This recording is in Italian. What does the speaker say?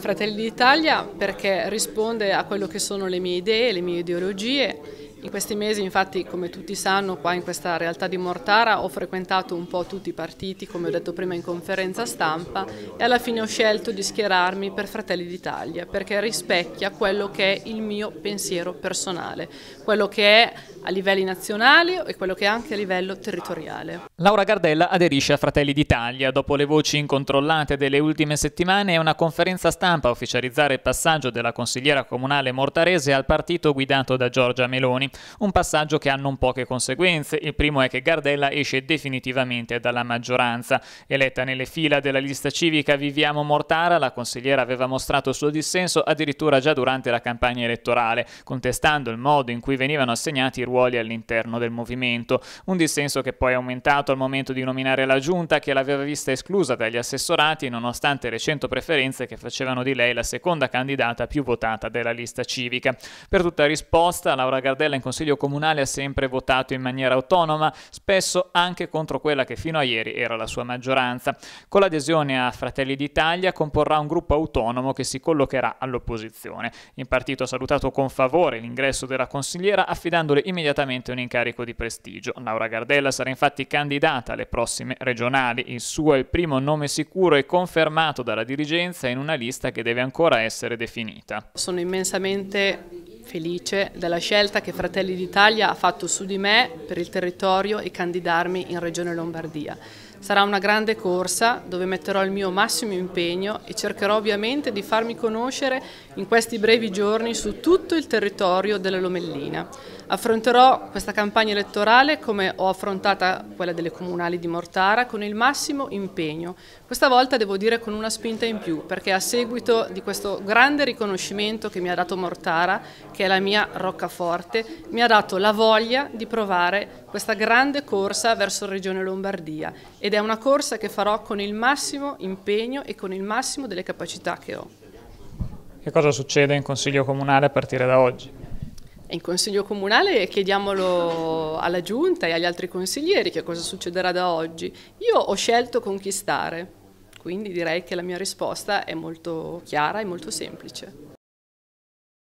Fratelli d'Italia perché risponde a quello che sono le mie idee, le mie ideologie in questi mesi infatti come tutti sanno qua in questa realtà di Mortara ho frequentato un po' tutti i partiti come ho detto prima in conferenza stampa e alla fine ho scelto di schierarmi per Fratelli d'Italia perché rispecchia quello che è il mio pensiero personale, quello che è a livelli nazionali e quello che è anche a livello territoriale. Laura Gardella aderisce a Fratelli d'Italia. Dopo le voci incontrollate delle ultime settimane è una conferenza stampa a ufficializzare il passaggio della consigliera comunale mortarese al partito guidato da Giorgia Meloni. Un passaggio che ha non poche conseguenze. Il primo è che Gardella esce definitivamente dalla maggioranza. Eletta nelle fila della lista civica Viviamo Mortara, la consigliera aveva mostrato il suo dissenso addirittura già durante la campagna elettorale, contestando il modo in cui venivano assegnati i ruoli all'interno del movimento. Un dissenso che poi è aumentato al momento di nominare la giunta che l'aveva vista esclusa dagli assessorati nonostante le 100 preferenze che facevano di lei la seconda candidata più votata della lista civica. Per tutta risposta Laura Gardella in Consiglio Comunale ha sempre votato in maniera autonoma, spesso anche contro quella che fino a ieri era la sua maggioranza. Con l'adesione a Fratelli d'Italia comporrà un gruppo autonomo che si collocherà all'opposizione. Il partito ha salutato con favore l'ingresso della consigliera affidandole immediatamente un incarico di prestigio. Laura Gardella sarà infatti candidata alle prossime regionali. Il suo è il primo nome sicuro e confermato dalla dirigenza in una lista che deve ancora essere definita. Sono immensamente felice della scelta che Fratelli d'Italia ha fatto su di me per il territorio e candidarmi in Regione Lombardia. Sarà una grande corsa dove metterò il mio massimo impegno e cercherò ovviamente di farmi conoscere in questi brevi giorni su tutto il territorio della Lomellina. Affronterò questa campagna elettorale come ho affrontata quella delle comunali di Mortara con il massimo impegno. Questa volta devo dire con una spinta in più perché a seguito di questo grande riconoscimento che mi ha dato Mortara, che è la mia roccaforte, mi ha dato la voglia di provare questa grande corsa verso Regione Lombardia ed è una corsa che farò con il massimo impegno e con il massimo delle capacità che ho. Che cosa succede in Consiglio Comunale a partire da oggi? In Consiglio Comunale chiediamolo alla Giunta e agli altri consiglieri che cosa succederà da oggi. Io ho scelto conquistare, quindi direi che la mia risposta è molto chiara e molto semplice.